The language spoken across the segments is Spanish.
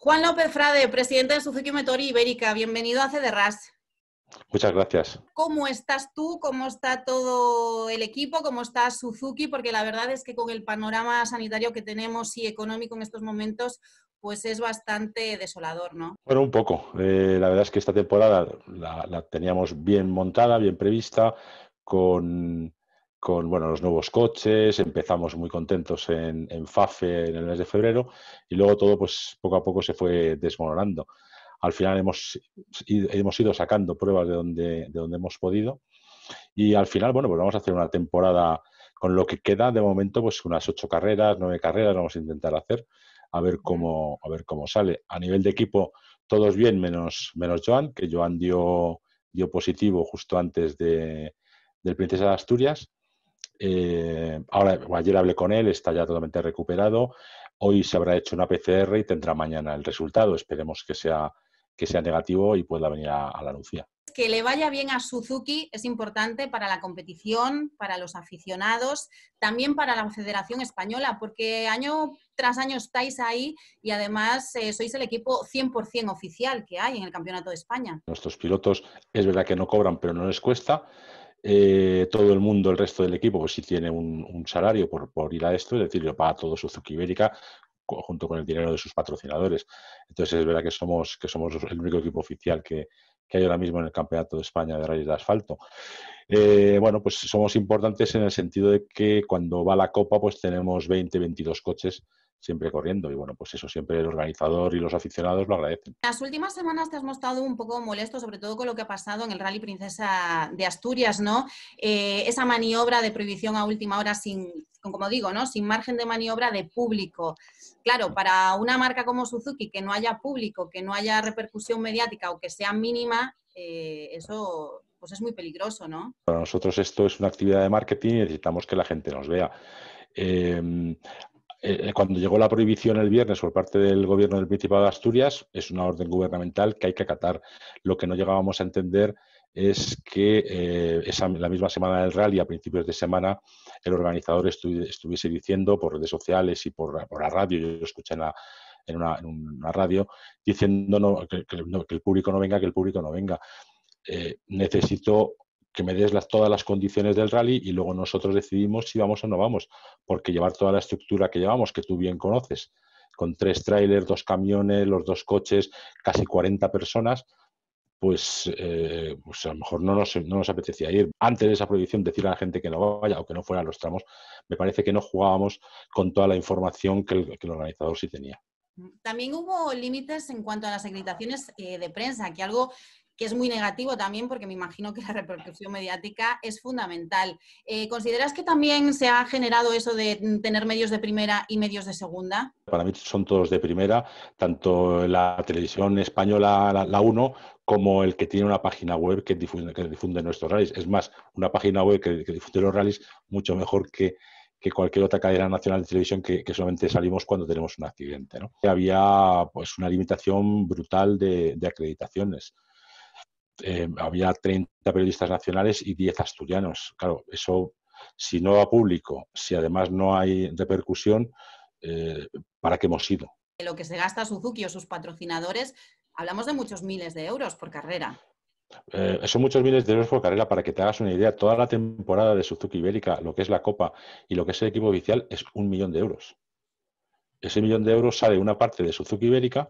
Juan López Frade, presidente de Suzuki Metori Ibérica, bienvenido a CDRAS. Muchas gracias. ¿Cómo estás tú? ¿Cómo está todo el equipo? ¿Cómo está Suzuki? Porque la verdad es que con el panorama sanitario que tenemos y económico en estos momentos, pues es bastante desolador, ¿no? Bueno, un poco. Eh, la verdad es que esta temporada la, la teníamos bien montada, bien prevista, con con bueno, los nuevos coches, empezamos muy contentos en, FAFE en el mes de febrero y luego todo pues poco a poco se fue desmoronando. Al final hemos, hemos ido sacando pruebas de donde, de donde hemos podido y al final, bueno, pues vamos a hacer una temporada con lo que queda de momento, pues unas ocho carreras, nueve carreras vamos a intentar hacer, a ver cómo, a ver cómo sale. A nivel de equipo, todos bien, menos, menos Joan, que Joan dio, dio positivo justo antes de, del Princesa de Asturias eh, ahora, ayer hablé con él, está ya totalmente recuperado. Hoy se habrá hecho una PCR y tendrá mañana el resultado. Esperemos que sea, que sea negativo y pueda venir a, la Lucía. Que le vaya bien a Suzuki es importante para la competición, para los aficionados, también para la Federación Española, porque año tras año estáis ahí y además eh, sois el equipo 100% oficial que hay en el Campeonato de España. Nuestros pilotos es verdad que no cobran, pero no les cuesta. Eh, todo el mundo, el resto del equipo, pues si tiene un, salario por, por, ir a esto, es decir, lo paga todo Suzuki Ibérica junto con el dinero de sus patrocinadores. Entonces es verdad que somos, que somos el único equipo oficial que, hay ahora mismo en el Campeonato de España de Rayos de Asfalto. Eh, bueno, pues somos importantes en el sentido de que cuando va la Copa, pues tenemos 20, 22 coches siempre corriendo. Y bueno, pues eso siempre el organizador y los aficionados lo agradecen. Las últimas semanas te has mostrado un poco molesto, sobre todo con lo que ha pasado en el Rally Princesa de Asturias, ¿no? Eh, esa maniobra de prohibición a última hora sin, como digo, ¿no? Sin margen de maniobra de público. Claro, para una marca como Suzuki, que no haya público, que no haya repercusión mediática o que sea mínima, eh, eso pues es muy peligroso, ¿no? Para nosotros esto es una actividad de marketing y necesitamos que la gente nos vea. Em, eh, eh, cuando llegó la prohibición el viernes por parte del gobierno del Principado de Asturias, es una orden gubernamental que hay que acatar. Lo que no llegábamos a entender es que eh, la misma semana del rally, a principios de semana, el organizador estuviese diciendo por redes sociales y por, la radio, yo lo escuché en, una, radio, diciendo que, el público no venga, que el público no venga. necesito que me des todas las condiciones del rally y luego nosotros decidimos si vamos o no vamos, porque llevar toda la estructura que llevamos, que tú bien conoces, con tres trailers, dos camiones, los dos coches, casi 40 personas, pues, eh, pues, a lo mejor no nos, nos apetecía ir. Antes de esa prohibición, decir a la gente que no vaya o que no fuera a los tramos, me parece que no jugábamos con toda la información que el, organizador sí tenía. También hubo límites en cuanto a las acreditaciones eh, de prensa, que algo que es muy negativo también porque me imagino que la repercusión mediática es fundamental. Eh, ¿Consideras que también se ha generado eso de tener medios de primera y medios de segunda? Para mí son todos de primera, tanto la televisión española, la, 1, como el que tiene una página web que difunde, nuestros rallies. Es más, una página web que, difunde los rallies mucho mejor que, cualquier otra cadena nacional de televisión que, solamente salimos cuando tenemos un accidente. Había pues, una limitación brutal de acreditaciones. Eh, había 30 periodistas nacionales y 10 asturianos. Claro, eso si no va público, si además no hay repercusión, eh, ¿para qué hemos ido? Lo que se gasta Suzuki o sus patrocinadores, hablamos de muchos miles de euros por carrera. Eh, son muchos miles de euros por carrera. Para que te hagas una idea, toda la temporada de Suzuki Ibérica, lo que es la Copa y lo que es el equipo oficial, es un millón de euros. Ese millón de euros sale una parte de Suzuki Ibérica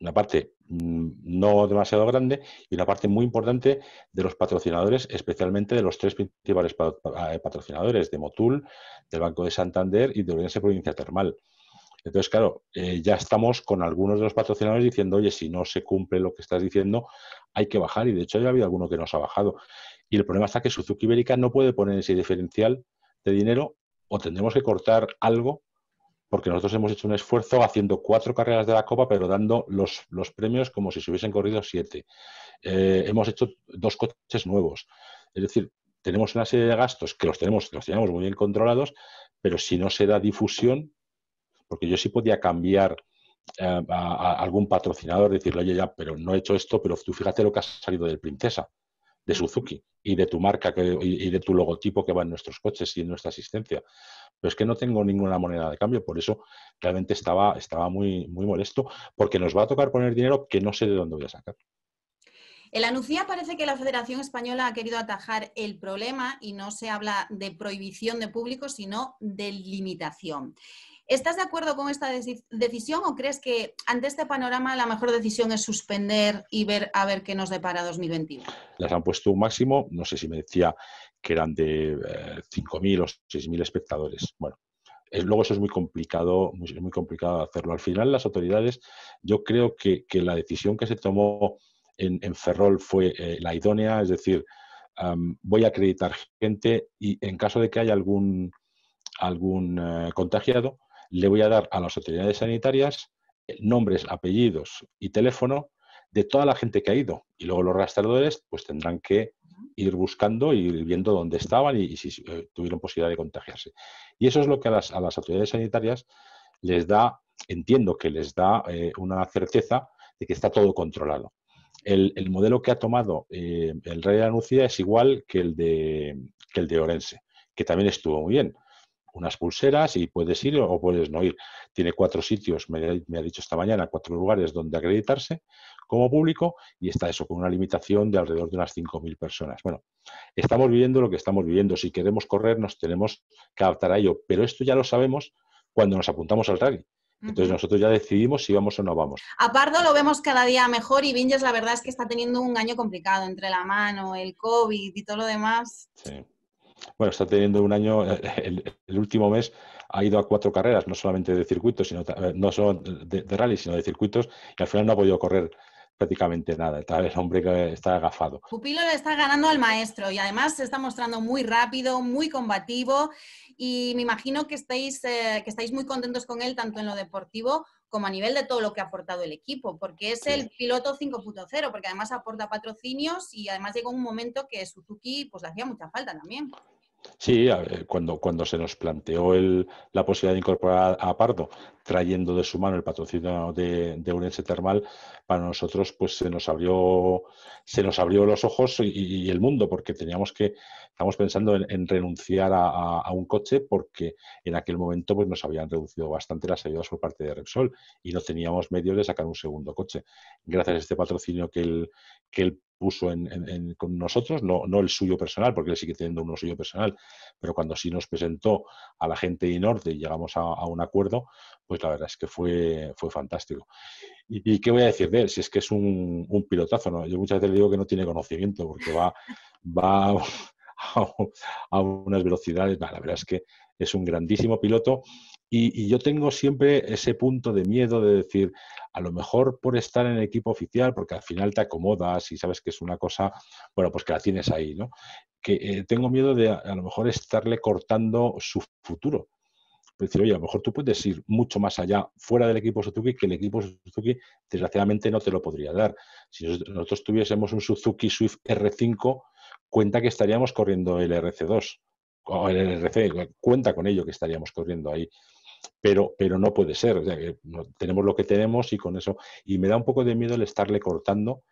una parte mm, no demasiado grande y una parte muy importante de los patrocinadores, especialmente de los tres principales eh, patrocinadores, de Motul, del Banco de Santander y de Oriente Provincia Termal. Entonces, claro, eh, ya estamos con algunos de los patrocinadores diciendo, oye, si no se cumple lo que estás diciendo, hay que bajar. Y de hecho ya ha habido alguno que nos ha bajado. Y el problema está que Suzuki Ibérica no puede poner ese diferencial de dinero o tendremos que cortar algo porque nosotros hemos hecho un esfuerzo haciendo cuatro carreras de la Copa, pero dando los, premios como si se hubiesen corrido siete. Eh, hemos hecho dos coches nuevos. Es decir, tenemos una serie de gastos que los tenemos, los tenemos muy bien controlados, pero si no se da difusión, porque yo sí podía cambiar eh, a, algún patrocinador, decirle, oye, ya, pero no he hecho esto, pero tú fíjate lo que ha salido del Princesa, de Suzuki, y de tu marca y, de tu logotipo que va en nuestros coches y en nuestra asistencia pero es que no tengo ninguna moneda de cambio, por eso realmente estaba, estaba muy, muy molesto, porque nos va a tocar poner dinero que no sé de dónde voy a sacar. El anuncio parece que la Federación Española ha querido atajar el problema y no se habla de prohibición de público, sino de limitación. ¿Estás de acuerdo con esta decisión o crees que ante este panorama la mejor decisión es suspender y ver a ver qué nos depara 2021? Las han puesto un máximo, no sé si me decía que eran de 5.000 eh, o 6.000 espectadores. Bueno, luego eso es muy complicado, es muy complicado hacerlo. Al final las autoridades, yo creo que, la decisión que se tomó en, Ferrol fue eh, la idónea, es decir, voy a acreditar gente y en caso de que haya algún, algún eh, contagiado, le voy a dar a las autoridades sanitarias nombres, apellidos y teléfono de toda la gente que ha ido. Y luego los rastreadores pues tendrán que ir buscando y viendo dónde estaban y, si eh, tuvieron posibilidad de contagiarse. Y eso es lo que a las, autoridades sanitarias les da, entiendo que les da eh, una certeza de que está todo controlado. El, modelo que ha tomado eh, el Rey de la es igual que el de, el de Orense, que también estuvo muy bien unas pulseras y puedes ir o puedes no ir. Tiene cuatro sitios, me, ha dicho esta mañana, cuatro lugares donde acreditarse, como público y está eso con una limitación de alrededor de unas 5.000 personas. Bueno, estamos viviendo lo que estamos viviendo. Si queremos correr nos tenemos que adaptar a ello, pero esto ya lo sabemos cuando nos apuntamos al rally. Entonces nosotros ya decidimos si vamos o no vamos. A Pardo lo vemos cada día mejor y Vinges la verdad es que está teniendo un año complicado entre la mano, el COVID y todo lo demás. Sí. Bueno, está teniendo un año, eh, el, último mes ha ido a cuatro carreras, no solamente de circuitos, sino eh, no solo de, de rally, sino de circuitos, y al final no ha podido correr prácticamente nada. Tal hombre que está agafado. Pupilo le está ganando al maestro y además se está mostrando muy rápido, muy combativo y me imagino que estáis, eh, que estáis muy contentos con él tanto en lo deportivo como a nivel de todo lo que ha aportado el equipo, porque es el piloto 5.0, porque además aporta patrocinios y además llegó un momento que Suzuki pues le hacía mucha falta también. Sí, cuando, cuando se nos planteó el, la posibilidad de incorporar a Pardo, trayendo de su mano el patrocinio de, de Urense Termal, para nosotros pues se nos abrió, se nos abrió los ojos y, el mundo, porque teníamos que, estamos pensando en, renunciar a, un coche, porque en aquel momento pues nos habían reducido bastante las ayudas por parte de Repsol y no teníamos medios de sacar un segundo coche. Gracias a este patrocinio que el, que el puso en, con nosotros, no, no el suyo personal, porque él sigue teniendo uno suyo personal, pero cuando sí nos presentó a la gente de Norte y llegamos a, un acuerdo, pues la verdad es que fue, fue fantástico. ¿Y, qué voy a decir de él? Si es que es un, un pilotazo, ¿no? Yo muchas veces le digo que no tiene conocimiento, porque va, va a, a, unas velocidades, la verdad es que es un grandísimo piloto y, yo tengo siempre ese punto de miedo de decir, a lo mejor por estar en el equipo oficial, porque al final te acomodas y sabes que es una cosa, bueno, pues que la tienes ahí, ¿no? Que eh, tengo miedo de a, lo mejor estarle cortando su futuro. Pues decir, oye, a lo mejor tú puedes ir mucho más allá fuera del equipo Suzuki que el equipo Suzuki desgraciadamente no te lo podría dar. Si nosotros tuviésemos un Suzuki Swift R5, cuenta que estaríamos corriendo el RC2 o el RC, cuenta con ello que estaríamos corriendo ahí pero, pero no puede ser. tenemos lo que tenemos y con eso. Y me da un poco de miedo el estarle cortando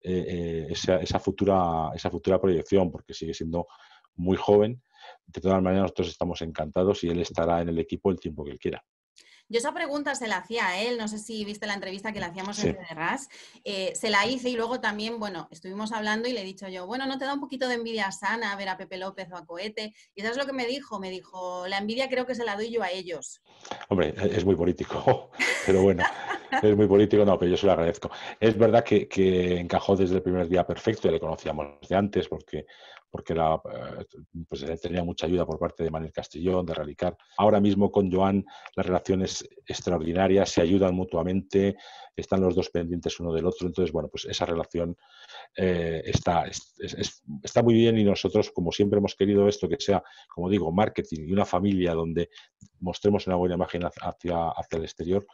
eh, eh, esa, esa, futura, esa futura proyección, porque sigue siendo muy joven. De todas maneras, nosotros estamos encantados y él estará en el equipo el tiempo que él quiera. Yo esa pregunta se la hacía a él, no sé si viste la entrevista que le hacíamos en Ras, eh, se la hice y luego también, bueno, estuvimos hablando y le he dicho yo, bueno, ¿no te da un poquito de envidia sana ver a Pepe López o a Cohete? Y eso es lo que me dijo? Me dijo, la envidia creo que se la doy yo a ellos. Hombre, e-, es muy político, pero bueno, es muy político, no, pero yo se lo agradezco. Es verdad que, que encajó desde el primer día perfecto, ya le conocíamos de antes porque porque la, eh, pues, eh, tenía mucha ayuda por parte de Manuel Castellón, de Radicar. Ahora mismo con Joan la relación es extraordinaria, se ayudan mutuamente, están los dos pendientes uno del otro, entonces, bueno, pues esa relación eh, está, está muy bien y nosotros, como siempre hemos querido esto, que sea, como digo, marketing y una familia donde mostremos una buena imagen hacia, hacia el exterior,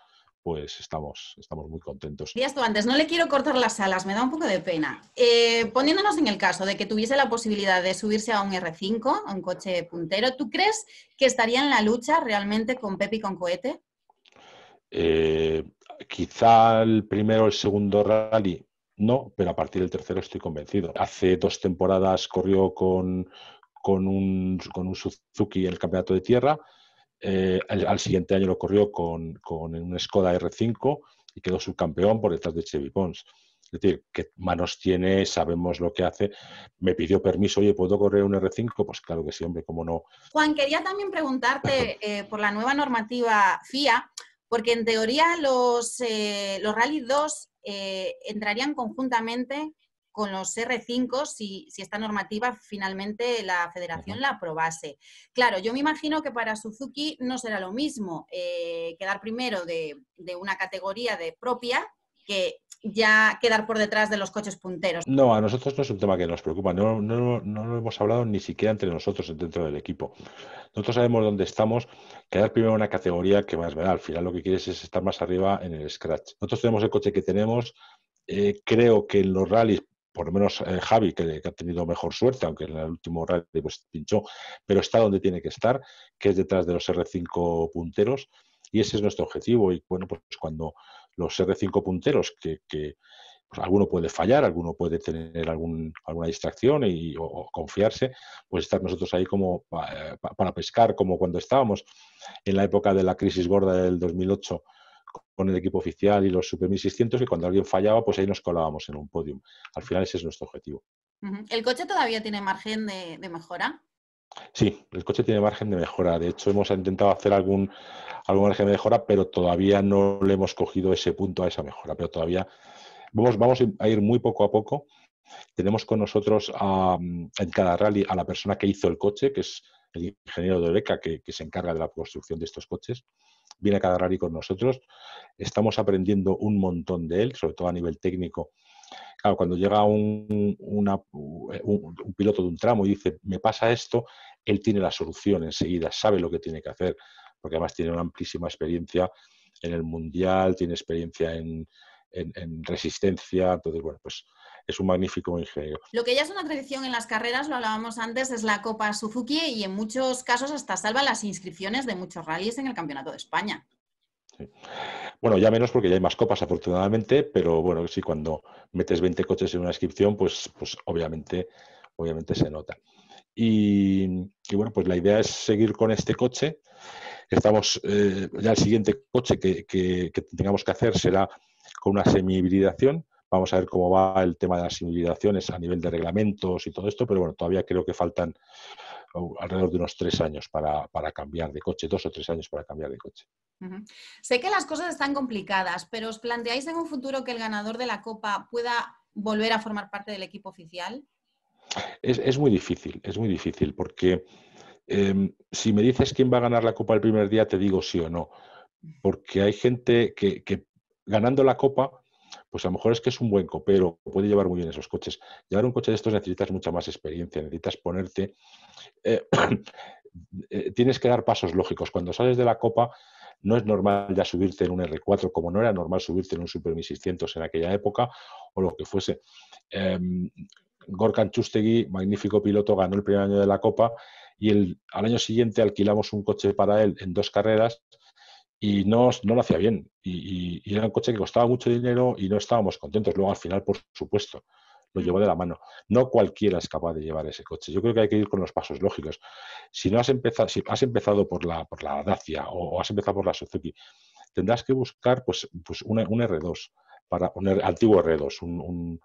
pues estamos, estamos muy contentos. Días esto, antes, no le quiero cortar las alas, me da un poco de pena. Eh, poniéndonos en el caso de que tuviese la posibilidad de subirse a un R5, a un coche puntero, ¿tú crees que estaría en la lucha realmente con y con cohete? Eh, quizá el primero, o el segundo rally, no, pero a partir del tercero estoy convencido. Hace dos temporadas corrió con, un, con un Suzuki el campeonato de tierra eh, al, siguiente año lo corrió con, con, un Skoda R5 y quedó subcampeón por detrás de Chevy Pons. Es decir, qué manos tiene, sabemos lo que hace. Me pidió permiso, oye, ¿puedo correr un R5? Pues claro que sí, hombre, cómo no. Juan, quería también preguntarte eh, por la nueva normativa FIA, porque en teoría los, eh, los Rally 2 entrarían conjuntamente con los R5 si, si esta normativa finalmente la federación la aprobase. Claro, yo me imagino que para Suzuki no será lo mismo eh, quedar primero de, una categoría de propia que ya quedar por detrás de los coches punteros. No, a nosotros no es un tema que nos preocupa, no, lo hemos hablado ni siquiera entre nosotros dentro del equipo. Nosotros sabemos dónde estamos, quedar primero en una categoría que más verá, al final lo que quieres es estar más arriba en el scratch. Nosotros tenemos el coche que tenemos, eh, creo que en los rallies por lo menos eh, Javi, que, ha tenido mejor suerte, aunque en el último rally pues, pinchó, pero está donde tiene que estar, que es detrás de los R5 punteros, y ese es nuestro objetivo. Y bueno, pues cuando los R5 punteros, que, pues, alguno puede fallar, alguno puede tener algún, alguna distracción y, o, confiarse, pues estar nosotros ahí como eh, para, para pescar, como cuando estábamos en la época de la crisis gorda del 2008 con el equipo oficial y los Super 1600, que cuando alguien fallaba, pues ahí nos colábamos en un podium. Al final ese es nuestro objetivo. ¿El coche todavía tiene margen de, mejora? Sí, el coche tiene margen de mejora. De hecho, hemos intentado hacer algún, algún margen de mejora, pero todavía no le hemos cogido ese punto a esa mejora. Pero todavía vamos, vamos a ir muy poco a poco. Tenemos con nosotros en cada rally a la persona que hizo el coche, que es el ingeniero de Beca, que se encarga de la construcción de estos coches viene a cada rally con nosotros. Estamos aprendiendo un montón de él, sobre todo a nivel técnico. Claro, cuando llega un, piloto de un tramo y dice, me pasa esto, él tiene la solución enseguida, sabe lo que tiene que hacer, porque además tiene una amplísima experiencia en el mundial, tiene experiencia en, en resistencia, entonces, bueno, pues es un magnífico ingeniero. Lo que ya es una tradición en las carreras, lo hablábamos antes, es la Copa Suzuki y en muchos casos hasta salva las inscripciones de muchos rallies en el Campeonato de España. Bueno, ya menos porque ya hay más copas afortunadamente, pero bueno, sí, cuando metes 20 coches en una inscripción, pues, pues obviamente, obviamente se nota. Y, bueno, pues la idea es seguir con este coche. Estamos, eh, ya el siguiente coche que, que, tengamos que hacer será con una semi-hibridación, Vamos a ver cómo va el tema de las inhibiciones a nivel de reglamentos y todo esto, pero bueno, todavía creo que faltan alrededor de unos tres años para, cambiar de coche, dos o tres años para cambiar de coche. Sé que las cosas están complicadas, pero ¿os planteáis en un futuro que el ganador de la Copa pueda volver a formar parte del equipo oficial? Es, muy difícil, es muy difícil, porque em, si me dices quién va a ganar la Copa el primer día, te digo sí o no, porque hay gente que ganando la Copa pues a lo mejor es que es un buen copero, puede llevar muy bien esos coches. Llevar un coche de estos necesitas mucha más experiencia, necesitas ponerte... Eh, eh, tienes que dar pasos lógicos. Cuando sales de la copa, no es normal ya subirte en un R4 como no era normal subirte en un Super 1600 en aquella época o lo que fuese. Eh, Gorkan Chustegui, magnífico piloto, ganó el primer año de la Copa y el, al año siguiente alquilamos un coche para él en dos carreras y no, no lo hacía bien. Y, era un coche que costaba mucho dinero y no estábamos contentos. Luego, al final, por supuesto, lo llevó de la mano. No cualquiera es capaz de llevar ese coche. Yo creo que hay que ir con los pasos lógicos. Si no has empezado, si has empezado por la, por la Dacia o, has empezado por la Suzuki, tendrás que buscar pues, pues un R2, para, un antiguo R2, un, un,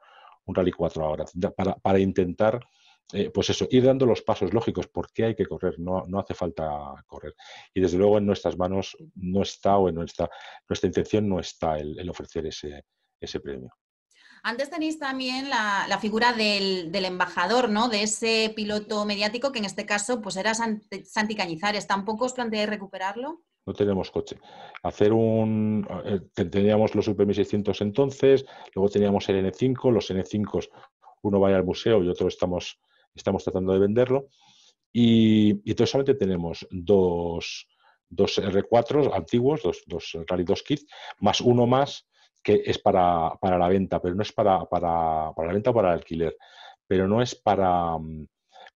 un Rally 4 ahora, para, para intentar eh, pues eso, ir dando los pasos lógicos, porque hay que correr, no, no, hace falta correr. Y desde luego en nuestras manos no está o en nuestra, nuestra intención no está el, ofrecer ese, ese premio. Antes tenéis también la, figura del, del, embajador, ¿no? De ese piloto mediático que en este caso pues era Santi, Cañizares. ¿Tampoco os planteáis recuperarlo? No tenemos coche. Hacer un eh, teníamos los Super 1600 entonces, luego teníamos el N5, los N5 uno va al museo y otro estamos estamos tratando de venderlo. Y, entonces solamente tenemos dos, dos R4 antiguos, dos, dos Rally 2 kits, más uno más que es para, para la venta, pero no es para, para, para la venta o para el alquiler, pero no es para, mm,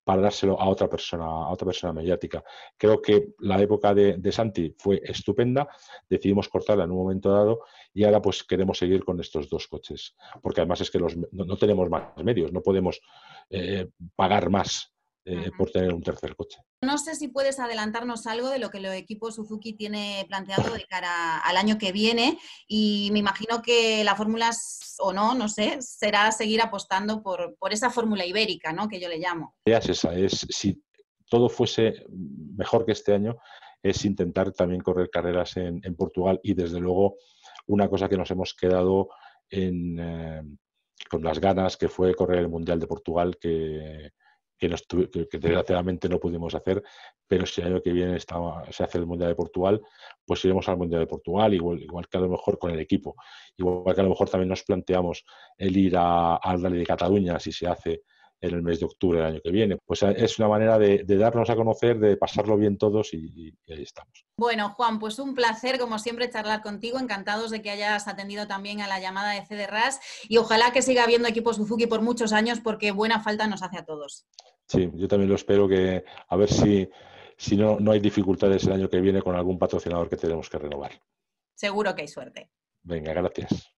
para dárselo a otra persona, a otra persona mediática. Creo que la época de, Santi fue estupenda, decidimos cortarla en un momento dado y ahora pues queremos seguir con estos dos coches, porque además es que los, no, tenemos más medios, no podemos eh, pagar más eh, por tener un tercer coche. No sé si puedes adelantarnos algo de lo que el equipo Suzuki tiene planteado de cara al año que viene y me imagino que la fórmula, o no, no sé, será seguir apostando por, esa fórmula ibérica, ¿no? Que yo le llamo. es si todo fuese mejor que este año, es intentar también correr carreras en, Portugal y desde luego una cosa que nos hemos quedado en, eh, con las ganas que fue correr el Mundial de Portugal que que, desgraciadamente no pudimos hacer, pero si el año que viene se hace el Mundial de Portugal, pues iremos al Mundial de Portugal, igual, igual que a lo mejor con el equipo, igual que a lo mejor también nos planteamos el ir al Dale de Cataluña si se hace en el mes de octubre del año que viene. Pues es una manera de, darnos a conocer, de pasarlo bien todos y, ahí estamos. Bueno, Juan, pues un placer, como siempre, charlar contigo. Encantados de que hayas atendido también a la llamada de CDRAS y ojalá que siga habiendo equipo Suzuki por muchos años porque buena falta nos hace a todos. Sí, yo también lo espero que a ver si, no, no hay dificultades el año que viene con algún patrocinador que tenemos que renovar. Seguro que hay suerte. Venga, gracias.